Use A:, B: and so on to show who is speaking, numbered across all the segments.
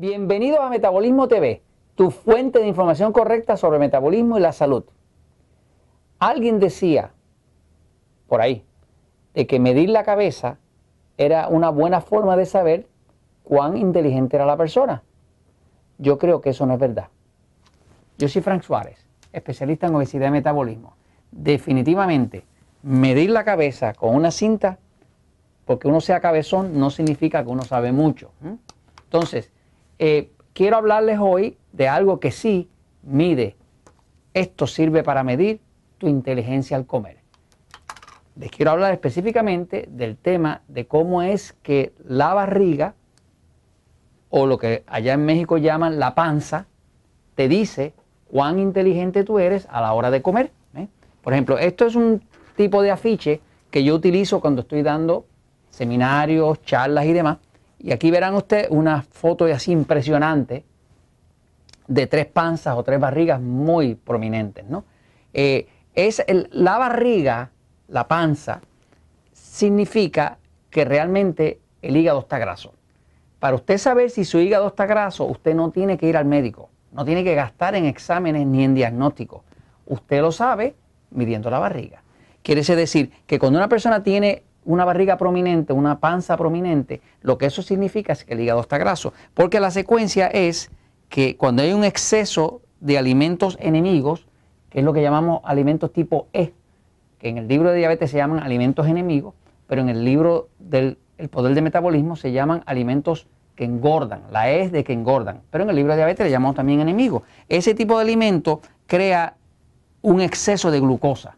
A: Bienvenido a Metabolismo TV, tu fuente de información correcta sobre metabolismo y la salud. Alguien decía, por ahí, de que medir la cabeza era una buena forma de saber cuán inteligente era la persona. Yo creo que eso no es verdad. Yo soy Frank Suárez, especialista en obesidad y metabolismo. Definitivamente, medir la cabeza con una cinta, porque uno sea cabezón, no significa que uno sabe mucho. Entonces, eh, quiero hablarles hoy de algo que sí mide. Esto sirve para medir tu inteligencia al comer. Les quiero hablar específicamente del tema de cómo es que la barriga, o lo que allá en México llaman la panza, te dice cuán inteligente tú eres a la hora de comer. ¿eh? Por ejemplo, esto es un tipo de afiche que yo utilizo cuando estoy dando seminarios, charlas y demás. Y aquí verán ustedes una foto así impresionante de tres panzas o tres barrigas muy prominentes, ¿no? Eh, es la barriga, la panza, significa que realmente el hígado está graso. Para usted saber si su hígado está graso, usted no tiene que ir al médico, no tiene que gastar en exámenes ni en diagnósticos. Usted lo sabe midiendo la barriga. Quiere decir que cuando una persona tiene una barriga prominente, una panza prominente, lo que eso significa es que el hígado está graso. Porque la secuencia es que cuando hay un exceso de alimentos enemigos, que es lo que llamamos alimentos tipo E, que en el libro de diabetes se llaman alimentos enemigos, pero en el libro del el poder del metabolismo se llaman alimentos que engordan, la E es de que engordan, pero en el libro de diabetes le llamamos también enemigo. Ese tipo de alimento crea un exceso de glucosa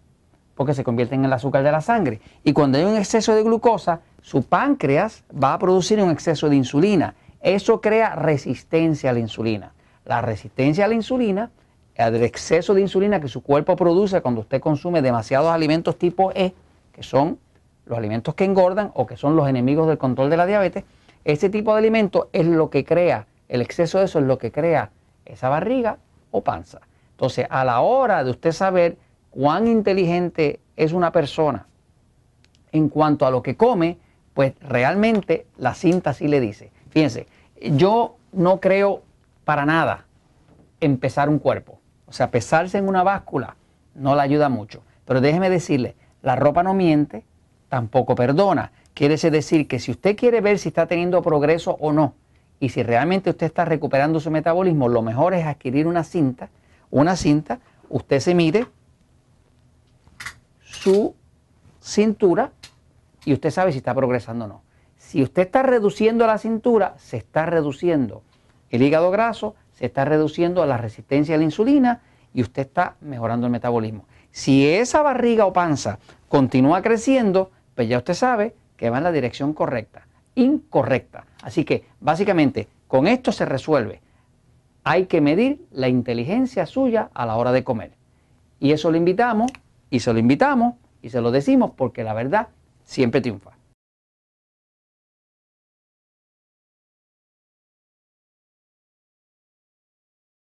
A: que se convierten en el azúcar de la sangre. Y cuando hay un exceso de glucosa, su páncreas va a producir un exceso de insulina. Eso crea resistencia a la insulina. La resistencia a la insulina, el exceso de insulina que su cuerpo produce cuando usted consume demasiados alimentos tipo E, que son los alimentos que engordan o que son los enemigos del control de la diabetes, ese tipo de alimento es lo que crea, el exceso de eso es lo que crea esa barriga o panza. Entonces, a la hora de usted saber cuán inteligente es una persona en cuanto a lo que come, pues realmente la cinta sí le dice. Fíjense, yo no creo para nada en pesar un cuerpo. O sea, pesarse en una báscula no le ayuda mucho. Pero déjeme decirle, la ropa no miente, tampoco perdona. Quiere decir que si usted quiere ver si está teniendo progreso o no, y si realmente usted está recuperando su metabolismo, lo mejor es adquirir una cinta. Una cinta, usted se mide, su cintura y usted sabe si está progresando o no. Si usted está reduciendo la cintura, se está reduciendo el hígado graso, se está reduciendo la resistencia a la insulina y usted está mejorando el metabolismo. Si esa barriga o panza continúa creciendo, pues ya usted sabe que va en la dirección correcta, incorrecta. Así que básicamente con esto se resuelve. Hay que medir la inteligencia suya a la hora de comer. Y eso le invitamos y se lo invitamos y se lo decimos porque la verdad siempre triunfa.